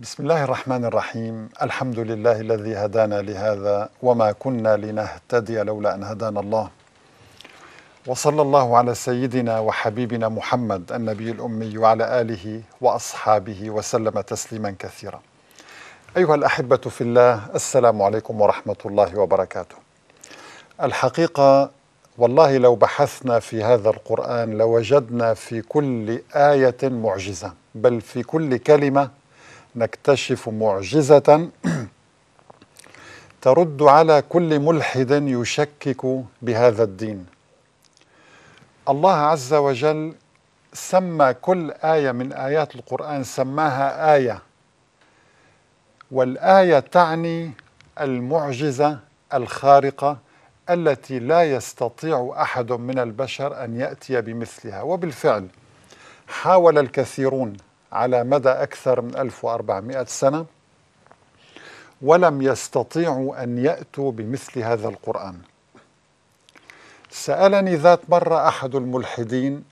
بسم الله الرحمن الرحيم الحمد لله الذي هدانا لهذا وما كنا لنهتدي لولا ان هدانا الله وصلى الله على سيدنا وحبيبنا محمد النبي الامي وعلى اله واصحابه وسلم تسليما كثيرا ايها الاحبه في الله السلام عليكم ورحمه الله وبركاته الحقيقه والله لو بحثنا في هذا القران لوجدنا في كل ايه معجزه بل في كل كلمه نكتشف معجزة ترد على كل ملحد يشكك بهذا الدين الله عز وجل سمى كل آية من آيات القرآن سماها آية والآية تعني المعجزة الخارقة التي لا يستطيع أحد من البشر أن يأتي بمثلها وبالفعل حاول الكثيرون على مدى أكثر من 1400 سنة ولم يستطيعوا أن يأتوا بمثل هذا القرآن سألني ذات مرة أحد الملحدين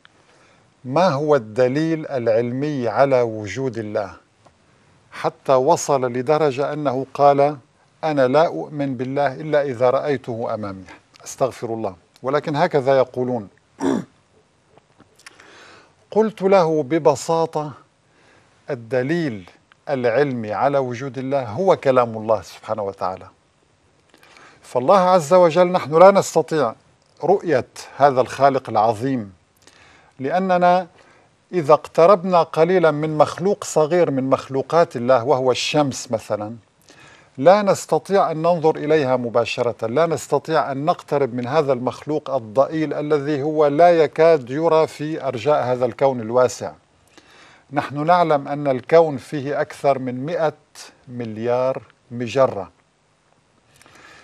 ما هو الدليل العلمي على وجود الله حتى وصل لدرجة أنه قال أنا لا أؤمن بالله إلا إذا رأيته أمامي أستغفر الله ولكن هكذا يقولون قلت له ببساطة الدليل العلمي على وجود الله هو كلام الله سبحانه وتعالى فالله عز وجل نحن لا نستطيع رؤية هذا الخالق العظيم لأننا إذا اقتربنا قليلا من مخلوق صغير من مخلوقات الله وهو الشمس مثلا لا نستطيع أن ننظر إليها مباشرة لا نستطيع أن نقترب من هذا المخلوق الضئيل الذي هو لا يكاد يرى في أرجاء هذا الكون الواسع نحن نعلم أن الكون فيه أكثر من 100 مليار مجرة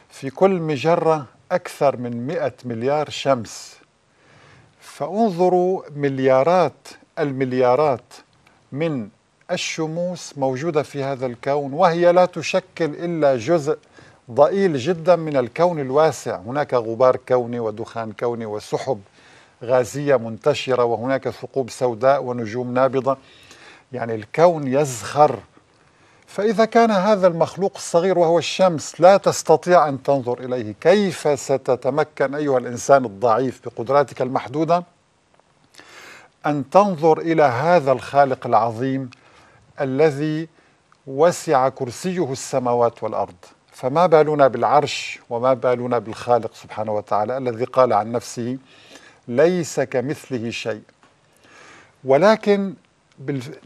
في كل مجرة أكثر من 100 مليار شمس فانظروا مليارات المليارات من الشموس موجودة في هذا الكون وهي لا تشكل إلا جزء ضئيل جدا من الكون الواسع هناك غبار كوني ودخان كوني وسحب غازية منتشرة وهناك ثقوب سوداء ونجوم نابضة يعني الكون يزخر فإذا كان هذا المخلوق الصغير وهو الشمس لا تستطيع أن تنظر إليه كيف ستتمكن أيها الإنسان الضعيف بقدراتك المحدودة أن تنظر إلى هذا الخالق العظيم الذي وسع كرسيه السماوات والأرض فما بالنا بالعرش وما بالنا بالخالق سبحانه وتعالى الذي قال عن نفسه ليس كمثله شيء ولكن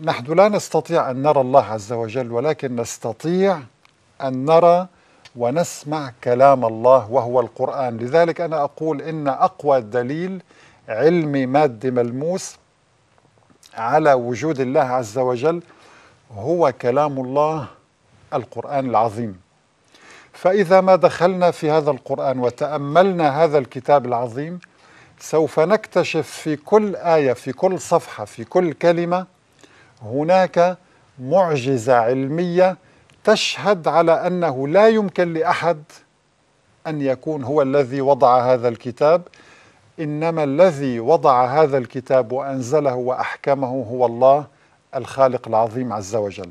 نحن لا نستطيع أن نرى الله عز وجل ولكن نستطيع أن نرى ونسمع كلام الله وهو القرآن لذلك أنا أقول إن أقوى دليل علمي مادي ملموس على وجود الله عز وجل هو كلام الله القرآن العظيم فإذا ما دخلنا في هذا القرآن وتأملنا هذا الكتاب العظيم سوف نكتشف في كل آية في كل صفحة في كل كلمة هناك معجزة علمية تشهد على أنه لا يمكن لأحد أن يكون هو الذي وضع هذا الكتاب إنما الذي وضع هذا الكتاب وأنزله وأحكمه هو الله الخالق العظيم عز وجل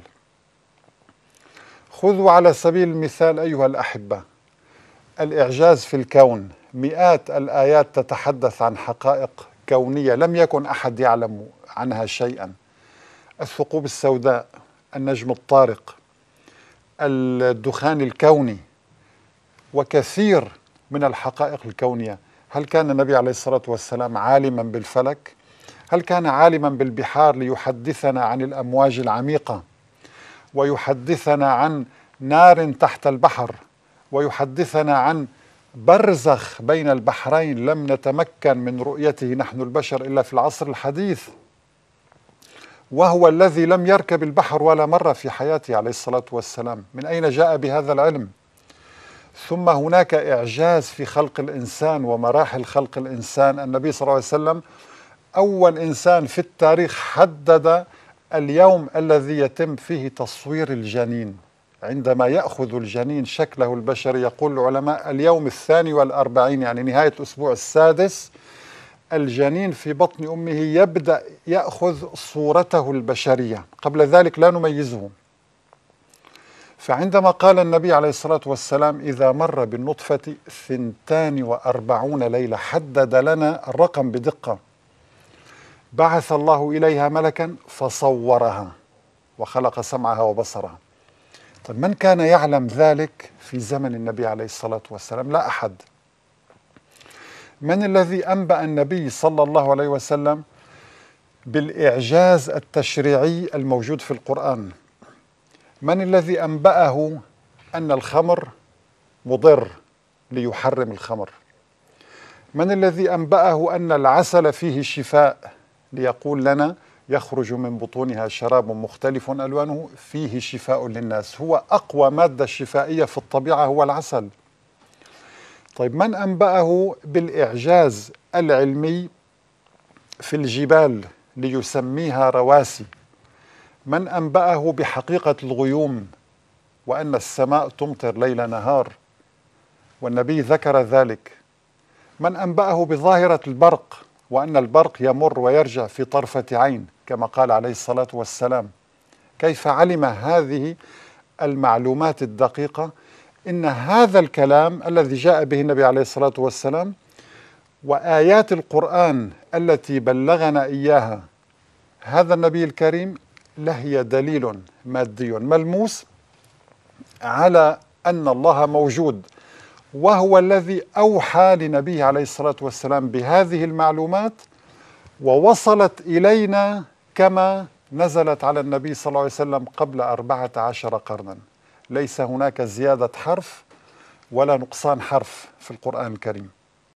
خذوا على سبيل المثال أيها الأحبة الإعجاز في الكون مئات الآيات تتحدث عن حقائق كونية لم يكن أحد يعلم عنها شيئا الثقوب السوداء النجم الطارق الدخان الكوني وكثير من الحقائق الكونية هل كان النبي عليه الصلاة والسلام عالما بالفلك؟ هل كان عالما بالبحار ليحدثنا عن الأمواج العميقة ويحدثنا عن نار تحت البحر ويحدثنا عن برزخ بين البحرين لم نتمكن من رؤيته نحن البشر إلا في العصر الحديث وهو الذي لم يركب البحر ولا مرة في حياته عليه الصلاة والسلام من أين جاء بهذا العلم؟ ثم هناك إعجاز في خلق الإنسان ومراحل خلق الإنسان النبي صلى الله عليه وسلم أول إنسان في التاريخ حدد اليوم الذي يتم فيه تصوير الجنين عندما يأخذ الجنين شكله البشري يقول العلماء اليوم الثاني والأربعين يعني نهاية الأسبوع السادس الجنين في بطن أمه يبدأ يأخذ صورته البشرية قبل ذلك لا نميزه فعندما قال النبي عليه الصلاة والسلام إذا مر بالنطفة ثنتان وأربعون ليلة حدد لنا الرقم بدقة بعث الله إليها ملكا فصورها وخلق سمعها وبصرها طيب من كان يعلم ذلك في زمن النبي عليه الصلاة والسلام لا أحد من الذي أنبأ النبي صلى الله عليه وسلم بالإعجاز التشريعي الموجود في القرآن من الذي أنبأه أن الخمر مضر ليحرم الخمر من الذي أنبأه أن العسل فيه شفاء ليقول لنا يخرج من بطونها شراب مختلف ألوانه فيه شفاء للناس هو أقوى مادة شفائية في الطبيعة هو العسل طيب من أنبأه بالإعجاز العلمي في الجبال ليسميها رواسي من أنبأه بحقيقة الغيوم وأن السماء تمطر ليل نهار والنبي ذكر ذلك من أنبأه بظاهرة البرق وأن البرق يمر ويرجع في طرفة عين كما قال عليه الصلاة والسلام كيف علم هذه المعلومات الدقيقة إن هذا الكلام الذي جاء به النبي عليه الصلاة والسلام وآيات القرآن التي بلغنا إياها هذا النبي الكريم لهي دليل مادي ملموس على أن الله موجود وهو الذي أوحى لنبيه عليه الصلاة والسلام بهذه المعلومات ووصلت إلينا كما نزلت على النبي صلى الله عليه وسلم قبل أربعة عشر قرنا ليس هناك زيادة حرف ولا نقصان حرف في القرآن الكريم